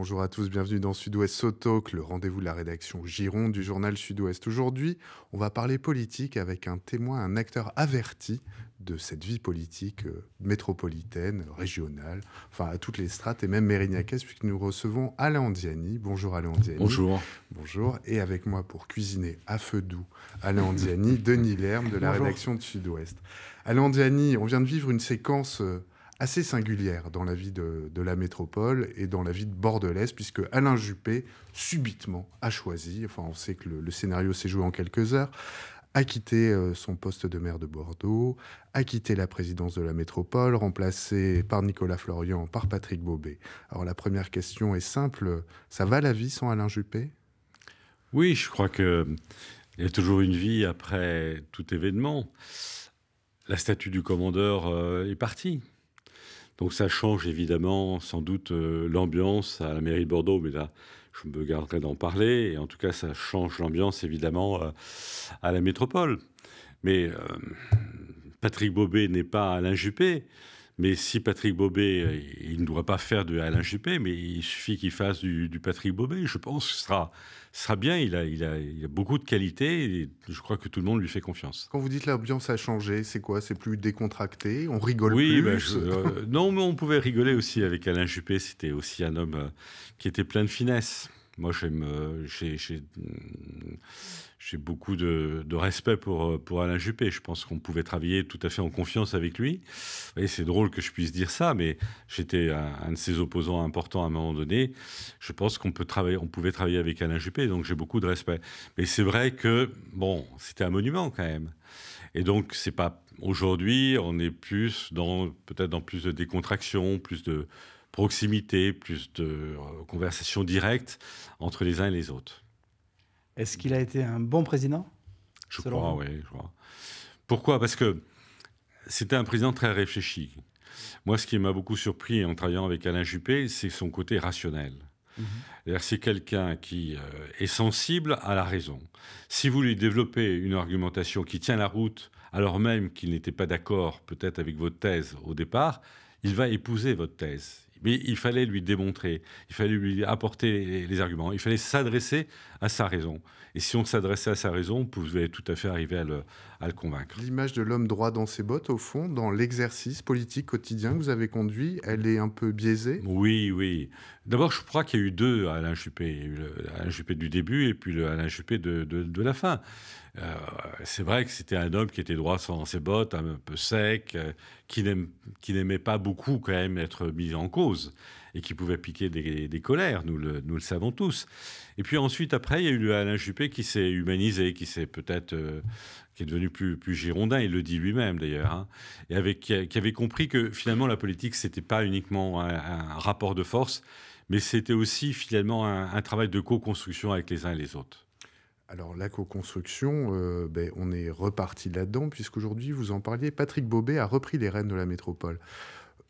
Bonjour à tous, bienvenue dans Sud-Ouest Sotoc, le rendez-vous de la rédaction Giron du journal Sud-Ouest. Aujourd'hui, on va parler politique avec un témoin, un acteur averti de cette vie politique euh, métropolitaine, régionale, enfin à toutes les strates et même mérignacaises, puisque nous recevons Alain Andiani. Bonjour Alain Andiani. Bonjour. Bonjour. Et avec moi pour cuisiner à feu doux, Alain Andiani, Denis Lerme de la rédaction de Sud-Ouest. Alain Andiani, on vient de vivre une séquence. Euh, assez singulière dans la vie de, la métropole et dans la vie de Bordelaise, puisque Alain Juppé, subitement, a choisi, enfin on sait que le, scénario s'est joué en quelques heures, a quitté euh, son poste de maire de Bordeaux, a quitté la présidence de la métropole, remplacé par Nicolas Florian, par Patrick Bobet. Alors la première question est simple, ça va la vie sans Alain Juppé Oui, je crois qu'il y a toujours une vie après tout événement. La statue du commandeur euh, est partie. Donc ça change évidemment sans doute euh, l'ambiance à la mairie de Bordeaux, mais là, je me garderai d'en parler. Et en tout cas, ça change l'ambiance évidemment euh, à la métropole. Mais euh, Patrick Bobet n'est pas Alain Juppé. Mais si Patrick Bobet, euh, il ne doit pas faire de Alain Juppé, mais il suffit qu'il fasse du, Patrick Bobet, je pense que ce sera, bien. Il a, beaucoup de qualités et je crois que tout le monde lui fait confiance. Quand vous dites l'ambiance a changé, c'est quoi C'est plus décontracté On rigole plus bah, euh, Non, mais on pouvait rigoler aussi avec Alain Juppé. C'était aussi un homme euh, qui était plein de finesse moi, euh, mm, j'ai beaucoup de, respect pour, euh, pour Alain Juppé. Je pense qu'on pouvait travailler tout à fait en confiance avec lui. Et c'est drôle que je puisse dire ça, mais j'étais un, de ses opposants importants à un moment donné. Je pense qu'on peut travailler, on pouvait travailler avec Alain Juppé, donc j'ai beaucoup de respect. Mais c'est vrai que, bon, c'était un monument quand même. Et donc, c'est pas aujourd'hui, on est plus dans peut-être dans plus de décontraction, plus de proximité, plus de euh, conversation directe entre les uns et les autres. Est-ce qu'il a été un bon président Je crois, oui. Je crois. Pourquoi Parce que c'était un président très réfléchi. Moi, ce qui m'a beaucoup surpris en travaillant avec Alain Juppé, c'est son côté rationnel. Mhm. C'est quelqu'un qui euh, est sensible à la raison. Si vous lui développez une argumentation qui tient la route, alors même qu'il n'était pas d'accord peut-être avec votre thèse au départ, il va épouser votre thèse mais il fallait lui démontrer, il fallait lui apporter les, arguments, il fallait s'adresser à sa raison. Et si on s'adressait à sa raison, on pouvait tout à fait arriver à le convaincre. L'image de l'homme droit dans ses bottes, au fond, dans l'exercice politique quotidien que vous avez conduit, elle est un peu biaisée Oui, oui. D'abord, je crois qu'il y a eu deux Alain Juppé. Il y a eu Alain Juppé du début et puis le Alain Juppé de, la fin. Euh, c'est vrai que c'était un homme qui était droit sans ses bottes, un peu sec, euh, qui n'aimait pas beaucoup quand même être mis en cause et qui pouvait piquer des, colères, nous le, nous le, savons tous. Et puis ensuite, après, il y a eu le Alain Juppé qui s'est humanisé, qui s'est peut-être... Euh, qui est devenu plus, plus girondin, il le dit lui-même d'ailleurs, hein. et avec, qui avait compris que finalement la politique, c'était pas uniquement un rapport de force, mais c'était aussi finalement un, travail de co-construction avec les uns et les autres. Alors la co-construction, euh, ben, on est reparti là-dedans, puisqu'aujourd'hui, vous en parliez, Patrick Bobet a repris les rênes de la métropole.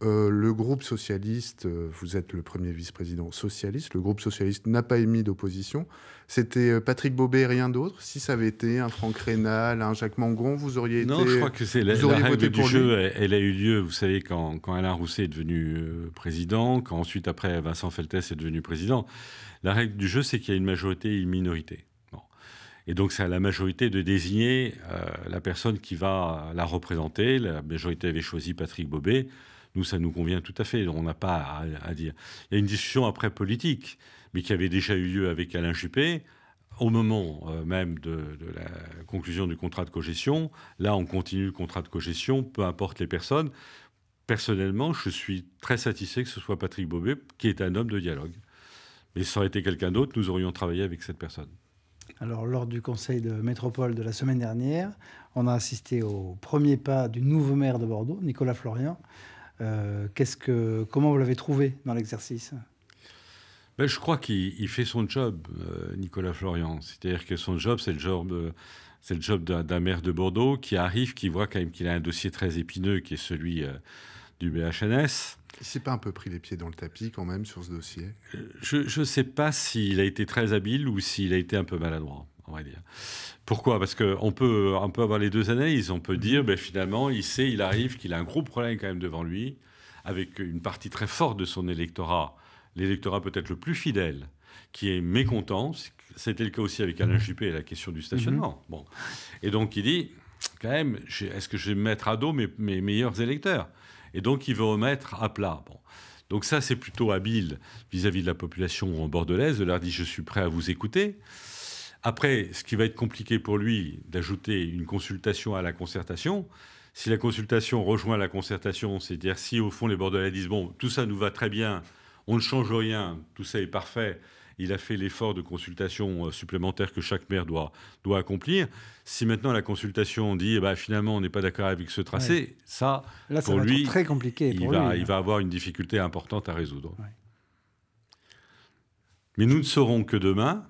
Euh, le groupe socialiste, euh, vous êtes le premier vice-président socialiste, le groupe socialiste n'a pas émis d'opposition. C'était euh, Patrick Bobet et rien d'autre. Si ça avait été un Franck Rénal, un Jacques Mangon, vous auriez été. Non, je crois que c'est la, règle du jeu, elle, a eu lieu, vous savez, quand, Alain Rousset est devenu président, quand ensuite, après, Vincent Feltès est devenu président. La règle du jeu, c'est qu'il y a une majorité et une minorité. Bon. Et donc, c'est à la majorité de désigner la personne qui va la représenter. La majorité avait choisi Patrick Bobet. Nous, ça nous convient tout à fait. On n'a pas à, dire. Il y a une discussion après politique, mais qui avait déjà eu lieu avec Alain Juppé. Au moment euh, même de, la conclusion du contrat de cogestion, là, on continue le contrat de cogestion, peu importe les personnes. Personnellement, je suis très satisfait que ce soit Patrick Bobet, qui est un homme de dialogue. Mais si ça aurait été quelqu'un d'autre, nous aurions travaillé avec cette personne. Alors, lors du conseil de métropole de la semaine dernière, on a assisté au premier pas du nouveau maire de Bordeaux, Nicolas Florian, euh, qu'est-ce que, comment vous l'avez trouvé dans l'exercice ben, Je crois qu'il fait son job, euh, Nicolas Florian. C'est-à-dire que son job, c'est le job euh, c'est le job d'un maire de Bordeaux qui arrive, qui voit quand même qu'il a un dossier très épineux qui est celui du BHNS. Il s'est pas un peu pris les pieds dans le tapis quand même sur ce dossier Je ne sais pas s'il a été très habile ou s'il a été un peu maladroit. Pourquoi Parce qu'on peut, on peut avoir les deux analyses. On peut dire, ben, finalement, il sait, il arrive qu'il a un gros problème quand même devant lui, avec une partie très forte de son électorat, l'électorat peut-être le plus fidèle, qui est mécontent. C'était le cas aussi avec Alain Juppé et la question du stationnement. Mhm. Bon. Et donc, il dit, quand même, est-ce que je vais mettre à dos mes, mes meilleurs électeurs Et donc, il veut remettre à plat. Bon. Donc ça, c'est plutôt habile vis-à-vis de la population bordelaise, de leur dire je suis prêt à vous écouter. Après, ce qui va être compliqué pour lui d'ajouter une consultation à la concertation, si la consultation rejoint la concertation, c'est-à-dire si au fond les Bordelais disent bon, tout ça nous va très bien, on ne change rien, tout ça est parfait, il a fait l'effort de consultation euh, supplémentaire que chaque maire doit, doit accomplir. Si maintenant la consultation dit eh ben, finalement on n'est pas d'accord avec ce tracé, ça, pour lui, très compliqué. il, hein. va, avoir une difficulté importante à résoudre. Mais nous ne saurons que demain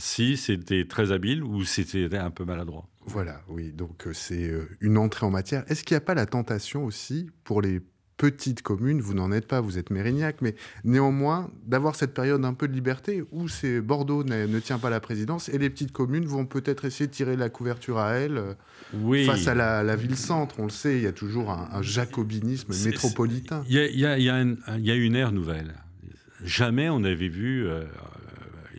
si c'était très habile ou c'était un peu maladroit. Voilà, oui, donc euh, c'est euh, une entrée en matière. Est-ce qu'il n'y a pas la tentation aussi pour les petites communes, vous n'en êtes pas, vous êtes Mérignac, mais néanmoins d'avoir cette période un peu de liberté où c'est Bordeaux ne, tient pas la présidence et les petites communes vont peut-être essayer de tirer la couverture à elles euh, face à la, ville-centre. On le sait, il y a toujours un, jacobinisme métropolitain. Il y, a, une ère nouvelle. Jamais on n'avait vu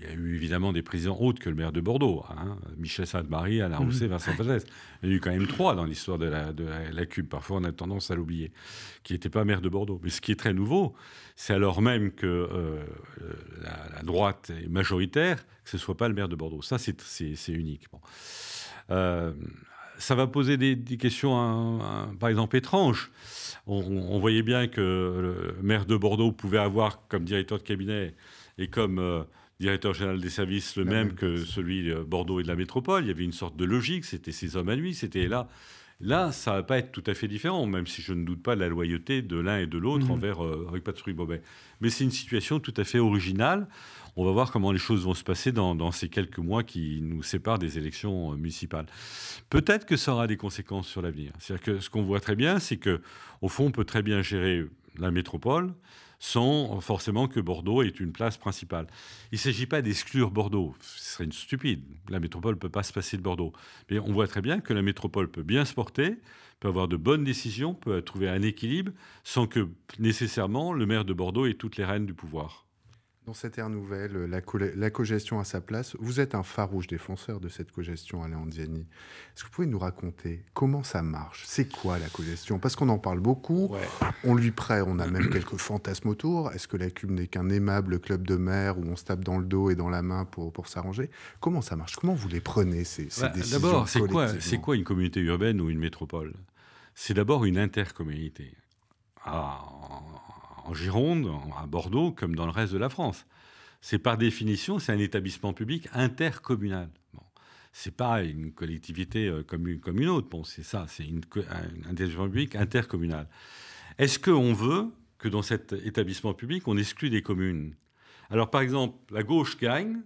il y a eu évidemment des présidents autres que le maire de Bordeaux, hein, Michel Sainte-Marie, Alain mhm. Rousset, Vincent Pazès. Il y a eu quand même trois dans l'histoire de, la, Cube, parfois on a tendance à l'oublier, qui n'étaient pas maire de Bordeaux. Mais ce qui est très nouveau, c'est alors même que euh, la, droite est majoritaire, que ce ne soit pas le maire de Bordeaux. Ça, c'est, unique. Bon. Euh, ça va poser des, questions, par exemple, étranges. On, voyait bien que le maire de Bordeaux pouvait avoir comme directeur de cabinet et comme euh, directeur général des services le même que celui de Bordeaux et de la métropole. Il y avait une sorte de logique, c'était ces hommes à lui, c'était là. Là, ça va pas être tout à fait différent, même si je ne doute pas de la loyauté de l'un et de l'autre mm-hmm. envers euh, Patrick Bobet. Mais c'est une situation tout à fait originale. On va voir comment les choses vont se passer dans, ces quelques mois qui nous séparent des élections euh, municipales. Peut-être que ça aura des conséquences sur l'avenir. C'est-à-dire que ce qu'on voit très bien, c'est que au fond, on peut très bien gérer la métropole, sans forcément que Bordeaux ait une place principale. Il ne s'agit pas d'exclure Bordeaux, ce serait une stupide. La métropole ne peut pas se passer de Bordeaux. Mais on voit très bien que la métropole peut bien se porter, peut avoir de bonnes décisions, peut trouver un équilibre sans que nécessairement le maire de Bordeaux ait toutes les reines du pouvoir. Dans cette ère nouvelle, la, la cogestion à sa place, vous êtes un farouche défenseur de cette cogestion, Alain Andiani. Est-ce que vous pouvez nous raconter comment ça marche C'est quoi la cogestion Parce qu'on en parle beaucoup, on lui prête, on a même quelques fantasmes autour. Est-ce que la cube n'est qu'un aimable club de mer où on se tape dans le dos et dans la main pour, pour s'arranger Comment ça marche Comment vous les prenez, ces, bah, décisions D'abord, c'est quoi, quoi une communauté urbaine ou une métropole C'est d'abord une intercommunité Ah, en Gironde, à Bordeaux, comme dans le reste de la France. C'est par définition, c'est un établissement public intercommunal. Bon. C'est pas une collectivité euh, comme une, comme une autre. Bon, c'est ça, c'est un, établissement public intercommunal. Est-ce qu'on veut que dans cet établissement public, on exclue des communes Alors, par exemple, la gauche gagne,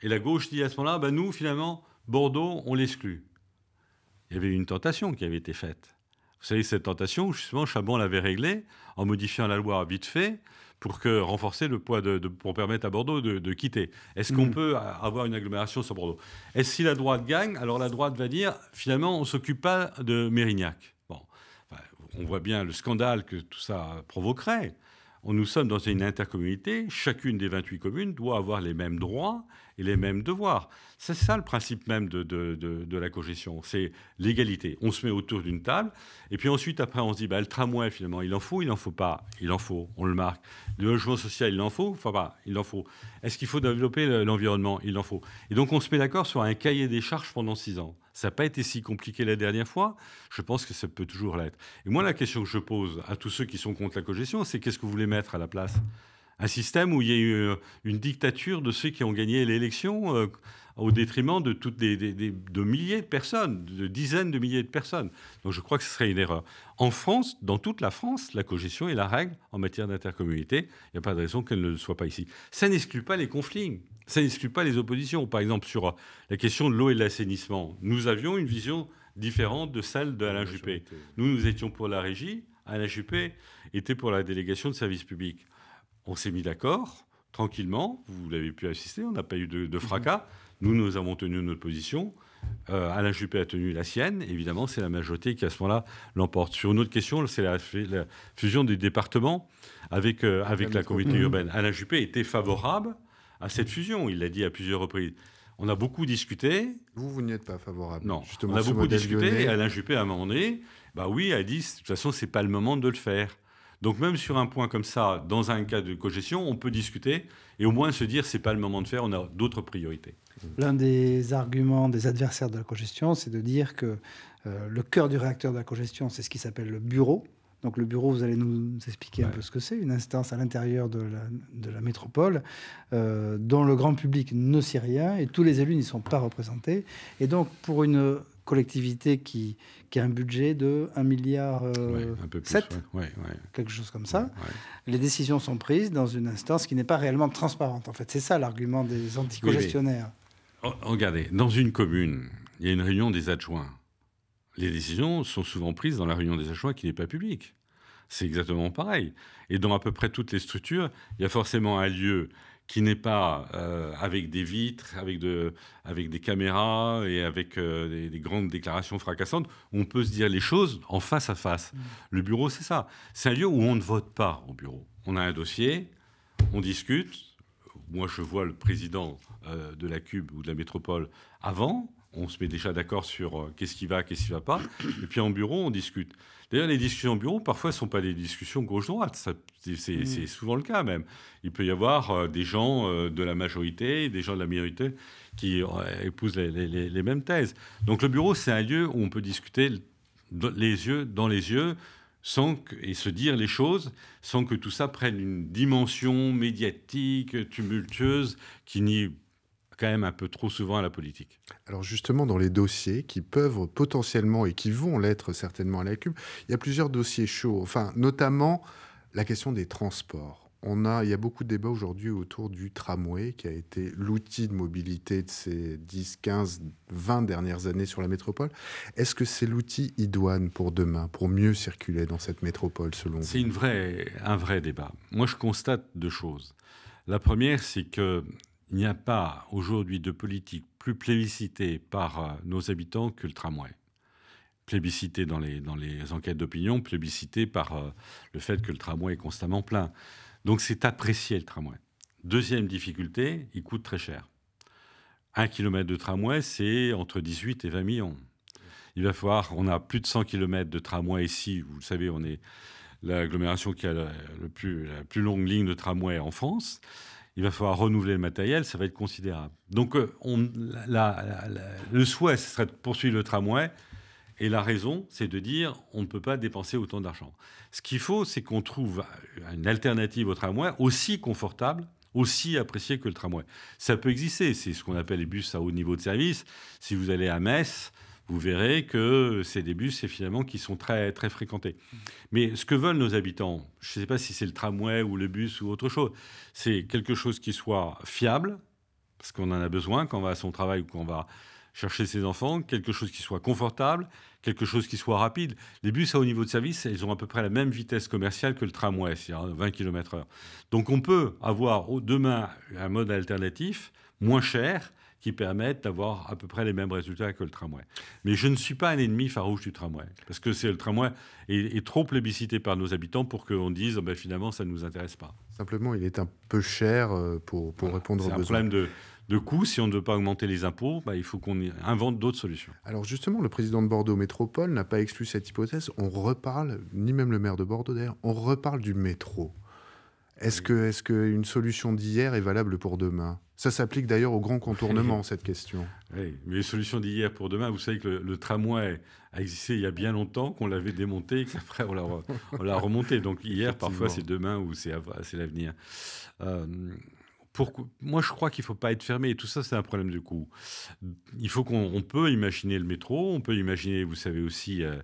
et la gauche dit à ce moment-là, ben nous, finalement, Bordeaux, on l'exclut. Il y avait une tentation qui avait été faite. Vous savez, cette tentation, justement, Chabon l'avait réglée en modifiant la loi vite fait pour que renforcer le poids pour permettre à Bordeaux de, quitter. Est-ce qu'on mm. peut avoir une agglomération sur Bordeaux Est-ce si la droite gagne, alors la droite va dire finalement on s'occupe pas de Mérignac. on voit bien le scandale que tout ça provoquerait nous sommes dans une intercommunauté, chacune des 28 communes doit avoir les mêmes droits et les mêmes devoirs. C'est ça le principe même de, de, la cogestion, c'est l'égalité. On se met autour d'une table, et puis ensuite, après, on se dit, bah, le tramway, finalement, il en faut, il n'en faut pas, il en faut, on le marque. Le logement social, il en faut, enfin pas, bah, il en faut. Est-ce qu'il faut développer l'environnement Il en faut. Et donc, on se met d'accord sur un cahier des charges pendant six ans. Ça n'a pas été si compliqué la dernière fois. Je pense que ça peut toujours l'être. Et moi, la question que je pose à tous ceux qui sont contre la cogestion, c'est qu'est-ce que vous voulez mettre à la place Un système où il y a eu euh, une dictature de ceux qui ont gagné l'élection euh, au détriment de, toutes de milliers de personnes, de dizaines de milliers de personnes. Donc je crois que ce serait une erreur. En France, dans toute la France, la cogestion est la règle en matière d'intercommunalité. Il n'y a pas de raison qu'elle ne soit pas ici. Ça n'exclut pas les conflits, ça n'exclut pas les oppositions. Par exemple, sur euh, la question de l'eau et de l'assainissement, nous avions une vision différente de celle d'Alain Juppé. Nous, nous étions pour la régie, Alain Juppé était pour la délégation de service public. On s'est mis d'accord, tranquillement. Vous l'avez pu assister, on n'a pas eu de, mhm. fracas. Nous, nous avons tenu notre position. Euh, Alain Juppé a tenu la sienne. Évidemment, c'est la majorité qui, à ce moment-là, l'emporte. Sur une autre question, c'est la, fusion des départements avec, euh, avec la communauté mhm. urbaine. Alain Juppé était favorable à cette mhm. fusion. Il l'a dit à plusieurs reprises. On a beaucoup discuté. Vous, vous n'y êtes pas favorable. Non, justement, on a beaucoup discuté. Et Alain Juppé, à un moment donné, bah oui, a dit, de toute façon, c'est pas le moment de le faire. Donc même sur un point comme ça, dans un cas de cogestion, on peut discuter et au moins se dire c'est pas le moment de faire, on a d'autres priorités. L'un des arguments des adversaires de la cogestion, c'est de dire que euh, le cœur du réacteur de la cogestion, c'est ce qui s'appelle le bureau. Donc le bureau, vous allez nous expliquer un peu ce que c'est, une instance à l'intérieur de la, métropole euh, dont le grand public ne sait rien et tous les élus n'y sont pas représentés. Et donc pour une collectivité qui, a un budget de 1 milliard euh, quelque chose comme ça. Les décisions sont prises dans une instance qui n'est pas réellement transparente. En fait, c'est ça l'argument des anticongestionnaires. Regardez, dans une commune, il y a une réunion des adjoints. Les décisions sont souvent prises dans la réunion des adjoints qui n'est pas publique. C'est exactement pareil. Et dans à peu près toutes les structures, il y a forcément un lieu qui n'est pas euh, avec des vitres, avec, de, avec des caméras et avec euh, des, grandes déclarations fracassantes, on peut se dire les choses en face à face. Mm. Le bureau, c'est ça. C'est un lieu où on ne vote pas au bureau. On a un dossier, on discute. Moi, je vois le président euh, de la Cube ou de la métropole avant on se met déjà d'accord sur euh, qu'est-ce qui va, qu'est-ce qui ne va pas. Et puis en bureau, on discute. D'ailleurs, les discussions en bureau, parfois, ne sont pas des discussions gauche-droite. Mm. C'est souvent le cas même. Il peut y avoir euh, des gens euh, de la majorité, des gens de la minorité qui épousent les, mêmes thèses. Donc le bureau, c'est un lieu où on peut discuter les yeux dans les yeux sans et se dire les choses sans que tout ça prenne une dimension médiatique tumultueuse qui n'y quand même un peu trop souvent à la politique. Alors justement, dans les dossiers qui peuvent potentiellement et qui vont l'être certainement à la Cube, il y a plusieurs dossiers chauds, enfin notamment la question des transports. On a, il y a beaucoup de débats aujourd'hui autour du tramway, qui a été l'outil de mobilité de ces 10, 15, 20 dernières années sur la métropole. Est-ce que c'est l'outil idoine pour demain, pour mieux circuler dans cette métropole, selon C'est une vraie, un vrai débat. Moi, je constate deux choses. La première, c'est que il n'y a pas aujourd'hui de politique plus plébiscitée par euh, nos habitants que le tramway. Plébiscité dans les, enquêtes d'opinion, plébiscité par euh, le fait que le tramway est constamment plein. Donc c'est apprécié le tramway. Deuxième difficulté, il coûte très cher. Un kilomètre de tramway, c'est entre 18 et 20 millions. Il va falloir, on a plus de 100 kilomètres de tramway ici, vous savez, on est l'agglomération qui a la plus longue ligne de tramway en France il va falloir renouveler le matériel, ça va être considérable. Donc euh, le souhait, ce serait de poursuivre le tramway, et la raison, c'est de dire on ne peut pas dépenser autant d'argent. Ce qu'il faut, c'est qu'on trouve une alternative au tramway aussi confortable, aussi appréciée que le tramway. Ça peut exister, c'est ce qu'on appelle les bus à haut niveau de service. Si vous allez à Metz, vous verrez que c'est des bus, c'est finalement qui sont très, très fréquentés. Mais ce que veulent nos habitants, je ne sais pas si c'est le tramway ou le bus ou autre chose, c'est quelque chose qui soit fiable, parce qu'on en a besoin quand on va à son travail ou quand on va chercher ses enfants, quelque chose qui soit confortable, quelque chose qui soit rapide. Les bus à haut niveau de service, ils ont à peu près la même vitesse commerciale que le tramway, c'est-à-dire 20 km/h. Donc on peut avoir demain un mode alternatif moins cher, qui permettent d'avoir à peu près les mêmes résultats que le tramway. Mais je ne suis pas un ennemi farouche du tramway, parce que c'est le tramway est, est, trop plébiscité par nos habitants pour qu'on dise oh ben finalement ça ne nous intéresse pas. Simplement, il est un peu cher euh, pour, pour répondre aux besoins. C'est un problème de, de coût. Si on ne veut pas augmenter les impôts, bah, il faut qu'on invente d'autres solutions. Alors justement, le président de Bordeaux Métropole n'a pas exclu cette hypothèse. On reparle, ni même le maire de Bordeaux d'ailleurs, on reparle du métro. Est-ce qu'une que, est que une solution d'hier est valable pour demain Ça s'applique d'ailleurs au grand contournement, cette question. Oui, mais les solutions d'hier pour demain, vous savez que le, tramway a existé il y a bien longtemps, qu'on l'avait démonté et qu'après on l'a, remonté. Donc hier, parfois c'est demain ou c'est, l'avenir. Euh, moi, je crois qu'il ne faut pas être fermé. Et tout ça, c'est un problème de coût. Il faut qu'on peut imaginer le métro, on peut imaginer, vous savez aussi, euh,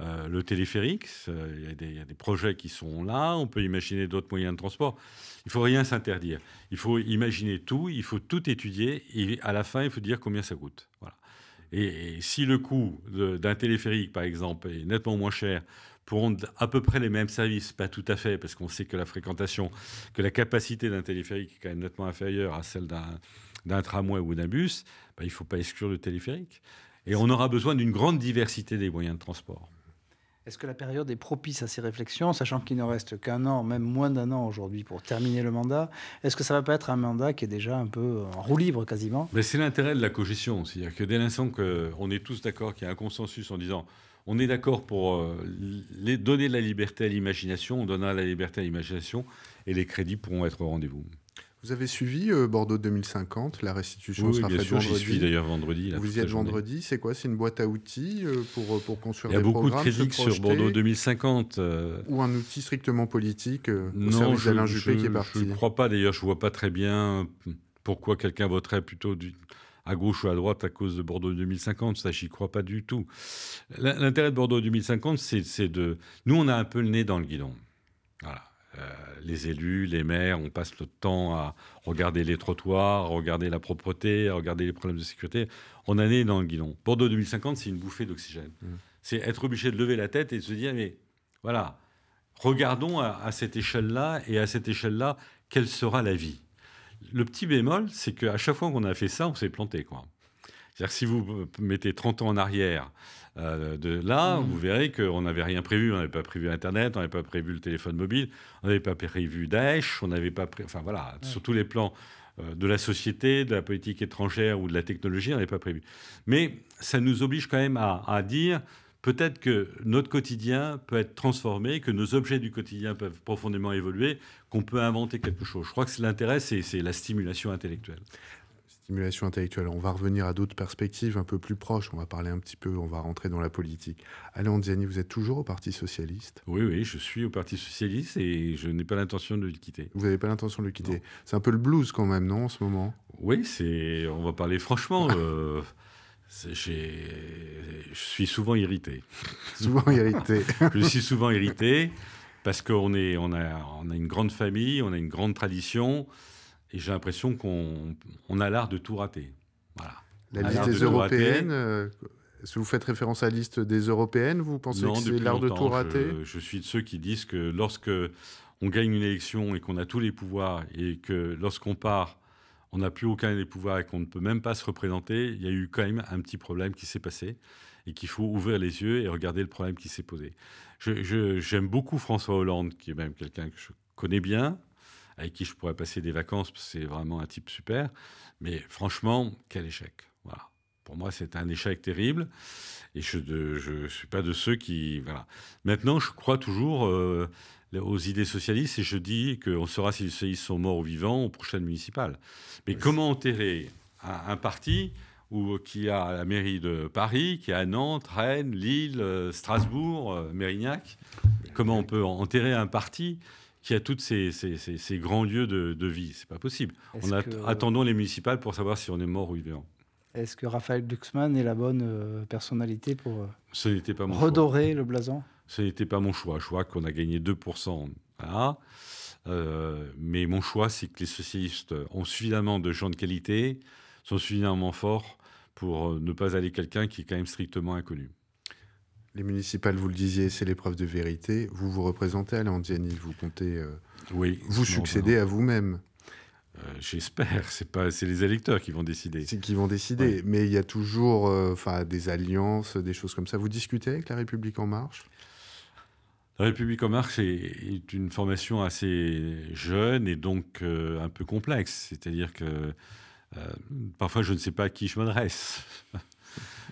euh, le téléphérique. Il y, a des, projets qui sont là. On peut imaginer d'autres moyens de transport. Il faut rien s'interdire. Il faut imaginer tout. Il faut tout étudier. Et à la fin, il faut dire combien ça coûte. Voilà. et si le coût d'un téléphérique, par exemple, est nettement moins cher pourront à peu près les mêmes services, pas tout à fait, parce qu'on sait que la fréquentation, que la capacité d'un téléphérique est quand même nettement inférieure à celle d'un tramway ou d'un bus, bah, il ne faut pas exclure le téléphérique. Et on aura besoin d'une grande diversité des moyens de transport. Est-ce que la période est propice à ces réflexions, sachant qu'il ne reste qu'un an, même moins d'un an aujourd'hui pour terminer le mandat Est-ce que ça ne va pas être un mandat qui est déjà un peu en roue libre quasiment Mais c'est l'intérêt de la cogestion, c'est-à-dire que dès l'instant qu'on est tous d'accord, qu'il y a un consensus en disant on est d'accord pour euh, donner de la liberté à l'imagination, on donnera la liberté à l'imagination et les crédits pourront être au rendez-vous. Vous avez suivi euh, Bordeaux 2050, la restitution oui, bien sûr, suis d'ailleurs vendredi. Vous y êtes vendredi, c'est quoi C'est une boîte à outils euh, pour, euh, pour construire des programmes Il y a beaucoup de critiques sur Bordeaux 2050. Ou un outil strictement politique non, au qui est parti. Je ne crois pas d'ailleurs, je ne vois pas très bien pourquoi quelqu'un voterait plutôt du, à gauche ou à droite à cause de Bordeaux 2050. Ça, j'y crois pas du tout. L'intérêt de Bordeaux 2050, c'est de... Nous, on a un peu le nez dans le guidon. Voilà. Euh, les élus, les maires, on passe le temps à regarder les trottoirs, regarder la propreté, à regarder les problèmes de sécurité. On en est dans le guidon. Bordeaux 2050, c'est une bouffée d'oxygène. Mmh. C'est être obligé de lever la tête et de se dire, mais voilà, regardons à, à cette échelle-là et à cette échelle-là, quelle sera la vie Le petit bémol, c'est qu'à chaque fois qu'on a fait ça, on s'est planté. C'est-à-dire que si vous mettez 30 ans en arrière, euh, de là, mm. vous verrez qu'on n'avait rien prévu. On n'avait pas prévu Internet, on n'avait pas prévu le téléphone mobile, on n'avait pas prévu Daesh, on n'avait pas prévu. Enfin voilà, sur tous les plans euh, de la société, de la politique étrangère ou de la technologie, on n'avait pas prévu. Mais ça nous oblige quand même à, à dire peut-être que notre quotidien peut être transformé, que nos objets du quotidien peuvent profondément évoluer, qu'on peut inventer quelque chose. Je crois que l'intérêt, c'est la stimulation intellectuelle stimulation intellectuelle. On va revenir à d'autres perspectives un peu plus proches. On va parler un petit peu, on va rentrer dans la politique. Alain Anziani, vous êtes toujours au Parti Socialiste Oui, oui, je suis au Parti Socialiste et je n'ai pas l'intention de le quitter. Vous n'avez pas l'intention de le quitter C'est un peu le blues quand même, non, en ce moment Oui, c'est. on va parler franchement. Euh, je suis souvent irrité. Souvent irrité. je suis souvent irrité parce qu'on est, on on a une grande famille, on a une grande tradition. Et j'ai l'impression qu'on a l'art de tout rater. La liste des européennes, euh, ce si vous faites référence à la liste des européennes, vous pensez que c'est l'art de tout rater je, je, suis de ceux qui disent que lorsque on gagne une élection et qu'on a tous les pouvoirs et que lorsqu'on part, on n'a plus aucun des pouvoirs et qu'on ne peut même pas se représenter, il y a eu quand même un petit problème qui s'est passé et qu'il faut ouvrir les yeux et regarder le problème qui s'est posé. J'aime beaucoup François Hollande, qui est même quelqu'un que je connais bien, avec qui je pourrais passer des vacances, parce que c'est vraiment un type super. Mais franchement, quel échec. Voilà. Pour moi, c'est un échec terrible. Et je ne suis pas de ceux qui. Voilà. Maintenant, je crois toujours euh, aux idées socialistes et je dis qu'on saura si les socialistes sont morts ou vivants aux prochaines municipales. Mais comment enterrer un, parti ou euh, qui a la mairie de Paris, qui a Nantes, Rennes, Lille, euh, Strasbourg, Mérignac. Comment on peut enterrer un parti qui a tous ces, ces, ces, grands lieux de, de vie. C'est pas possible. On Attendons les municipales pour savoir si on est mort ou vivant. Est-ce que Raphaël Duxman est la bonne euh, personnalité pour pas redorer le blason Ce n'était pas mon choix. Je crois qu'on a gagné 2%. Euh, mais mon choix, c'est que les socialistes ont suffisamment de gens de qualité, sont suffisamment forts pour euh, ne pas aller quelqu'un qui est quand même strictement inconnu. Les municipales, vous le disiez, c'est l'épreuve de vérité. Vous vous représentez à Landiani, vous comptez euh, oui, vous succéder ben à vous-même. Euh, j'espère, c'est pas, c'est les électeurs qui vont décider. C'est qui vont décider, mais il y a toujours, euh, enfin, des alliances, des choses comme ça. Vous discutez avec La République en Marche La République en Marche est, est, une formation assez jeune et donc un peu complexe. C'est-à-dire que parfois, je ne sais pas à qui je m'adresse.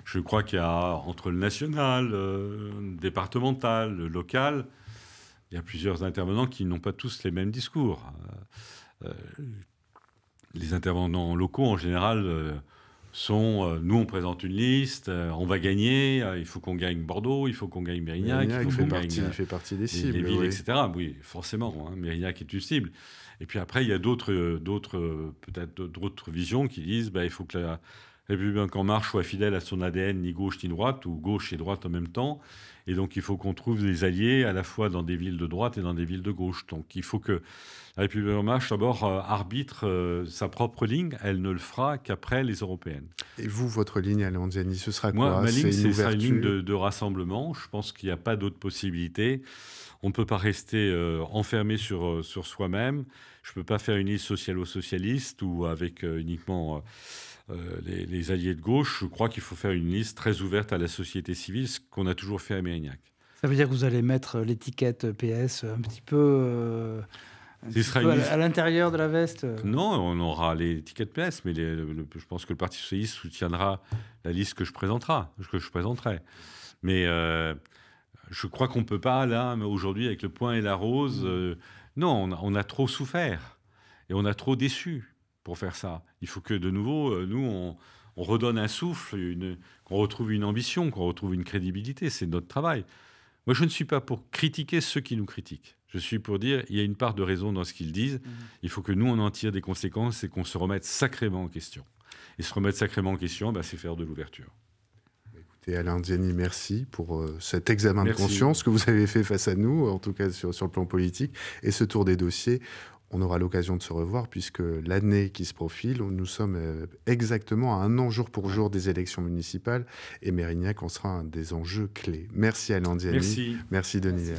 Je crois qu'il y a entre le national, le euh, départemental, le local, il y a plusieurs intervenants qui n'ont pas tous les mêmes discours. Euh, les intervenants locaux, en général, euh, sont nous, on présente une liste, on va gagner, il faut qu'on gagne Bordeaux, il faut qu'on gagne Mérignac, il faut qu'on gagne... Il fait partie des cibles. Les, villes, etc. Oui, forcément, hein, Mérignac est une cible. Et puis après, il y a d'autres, d'autres, peut-être d'autres visions qui disent bah, il faut que la République ben, en marche soit fidèle à son ADN, ni gauche ni droite, ou gauche et droite en même temps. Et donc il faut qu'on trouve des alliés à la fois dans des villes de droite et dans des villes de gauche. Donc il faut que la République en marche d'abord euh, arbitre euh, sa propre ligne. Elle ne le fera qu'après les européennes. Et vous, votre ligne, Alanziani, ce sera quoi Moi, ma ligne, c'est une, ligne de, rassemblement. Je pense qu'il n'y a pas d'autre possibilité. On ne peut pas rester euh, enfermé sur, sur soi-même. Je ne peux pas faire une liste socialo-socialiste ou avec uniquement euh, les, alliés de gauche, je crois qu'il faut faire une liste très ouverte à la société civile, ce qu'on a toujours fait à Mérignac. Ça veut dire que vous allez mettre euh, l'étiquette euh, PS un petit peu. à l'intérieur de la veste Non, on aura l'étiquette PS, mais je pense que le Parti Socialiste soutiendra la liste que je, présenterai. Mais je crois qu'on ne peut pas, là, aujourd'hui, avec le point et la rose. Mm. non, on a trop souffert et on a trop déçu pour faire ça. Il faut que de nouveau, euh, nous, on, redonne un souffle, qu'on retrouve une ambition, qu'on retrouve une crédibilité. C'est notre travail. Moi, je ne suis pas pour critiquer ceux qui nous critiquent. Je suis pour dire il y a une part de raison dans ce qu'ils disent. Mhm. Il faut que nous, on en tire des conséquences et qu'on se remette sacrément en question. Et se remettre sacrément en question, bah, c'est faire de l'ouverture. Écoutez, Alain Diani, merci pour euh, cet examen de conscience que vous avez fait face à nous, en tout cas sur, sur, le plan politique, et ce tour des dossiers on aura l'occasion de se revoir puisque l'année qui se profile, nous sommes euh, exactement à un an jour pour jour des élections municipales et Mérignac en sera un des enjeux clés. Merci Alain Diani. Merci. Merci Denis